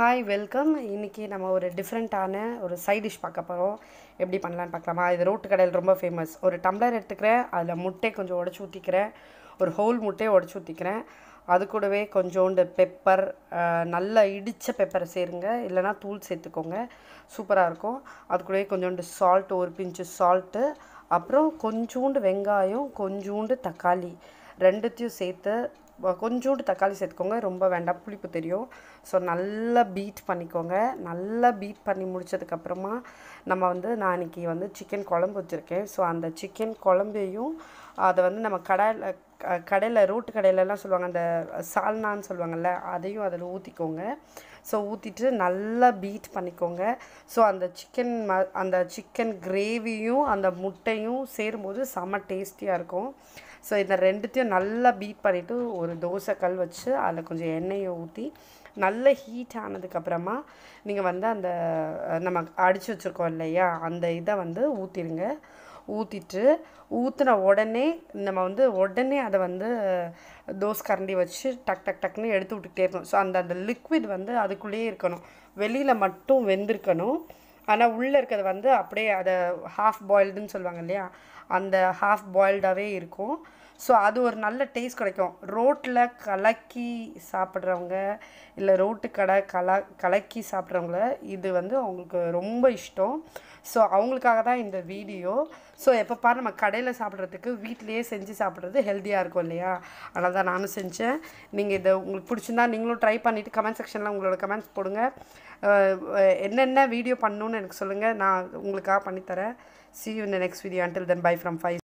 hi welcome இன்றைக்கி நம்ம ஒரு டிஃப்ரெண்ட்டான ஒரு சைட் டிஷ் பார்க்க போகிறோம் எப்படி பண்ணலான்னு பார்க்கலாமா இது ரோட்டு கடையில் ரொம்ப ஃபேமஸ் ஒரு டம்ளர் எடுத்துக்கிறேன் அதில் முட்டை கொஞ்சம் உடச்சி ஊற்றிக்கிறேன் ஒரு ஹோல் முட்டையை உடச்சி ஊற்றிக்கிறேன் அது கூடவே கொஞ்சோண்டு பெப்பர் நல்லா இடித்த பெப்பரை சேருங்க இல்லைனா தூள் சேர்த்துக்கோங்க சூப்பராக இருக்கும் அது கூடவே கொஞ்சோண்டு சால்ட் ஒரு பிஞ்சு சால்ட்டு அப்புறம் கொஞ்சோண்டு வெங்காயம் கொஞ்சோண்டு தக்காளி ரெண்டுத்தையும் சேர்த்து கொஞ்சோண்டு தக்காளி சேர்த்துக்கோங்க ரொம்ப வேண்டாம் புளிப்பு தெரியும் ஸோ நல்லா பீட் பண்ணிக்கோங்க நல்லா பீட் பண்ணி முடித்ததுக்கப்புறமா நம்ம வந்து நான் இன்றைக்கி வந்து சிக்கன் குழம்பு வச்சுருக்கேன் ஸோ அந்த சிக்கன் குழம்பையும் அதை வந்து நம்ம கடையில் கடையில் ரோட்டு கடையிலலாம் சொல்லுவாங்க அந்த சால்னான்னு சொல்லுவாங்கள்ல அதையும் அதில் ஊற்றிக்கோங்க ஸோ ஊற்றிட்டு நல்லா பீட் பண்ணிக்கோங்க ஸோ அந்த சிக்கன் ம அந்த சிக்கன் கிரேவியும் அந்த முட்டையும் சேரும்போது செம்ம டேஸ்டியாக இருக்கும் ஸோ இந்த ரெண்டுத்தையும் நல்லா பீட் பண்ணிவிட்டு ஒரு தோசை கல் வச்சு அதில் கொஞ்சம் எண்ணெயை ஊற்றி நல்ல ஹீட் ஆனதுக்கப்புறமா நீங்கள் வந்து அந்த நம்ம அடித்து வச்சுருக்கோம் இல்லையா அந்த இதை வந்து ஊற்றிடுங்க ஊற்றிட்டு ஊற்றின உடனே நம்ம வந்து உடனே அதை வந்து தோசை கரண்டி வச்சு டக் டக் டக்குன்னு எடுத்து விட்டுக்கிட்டே இருக்கணும் ஸோ அந்த அந்த லிக்விட் வந்து அதுக்குள்ளேயே இருக்கணும் வெளியில் மட்டும் வெந்திருக்கணும் ஆனால் உள்ளே இருக்கிறது வந்து அப்படியே அதை ஹாஃப் பாயில்டுன்னு சொல்லுவாங்க இல்லையா அந்த ஹாஃப் பாயில்டாகவே இருக்கும் ஸோ அது ஒரு நல்ல டேஸ்ட் கிடைக்கும் ரோட்டில் கலக்கி சாப்பிட்றவங்க இல்லை ரோட்டு கடை கல கலக்கி சாப்பிட்றவங்கள இது வந்து அவங்களுக்கு ரொம்ப இஷ்டம் ஸோ அவங்களுக்காக தான் இந்த வீடியோ ஸோ எப்போ பாரு நம்ம கடையில் சாப்பிட்றதுக்கு வீட்லேயே செஞ்சு சாப்பிட்றது ஹெல்த்தியாக இருக்கும் இல்லையா அதனால் தான் நானும் செஞ்சேன் நீங்கள் இதை உங்களுக்கு பிடிச்சிருந்தா நீங்களும் ட்ரை பண்ணிவிட்டு கமெண்ட் செக்ஷனில் உங்களோட கமெண்ட்ஸ் போடுங்க என்னென்ன வீடியோ பண்ணணுன்னு எனக்கு சொல்லுங்கள் நான் உங்களுக்காக பண்ணித்தரேன் சி யூ இந்த next video until then bye from five